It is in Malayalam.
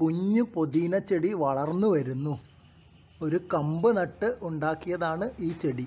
കുഞ്ഞു പുതിന ചെടി വളർന്നു വരുന്നു ഒരു കമ്പ് നട്ട് ഉണ്ടാക്കിയതാണ് ഈ ചെടി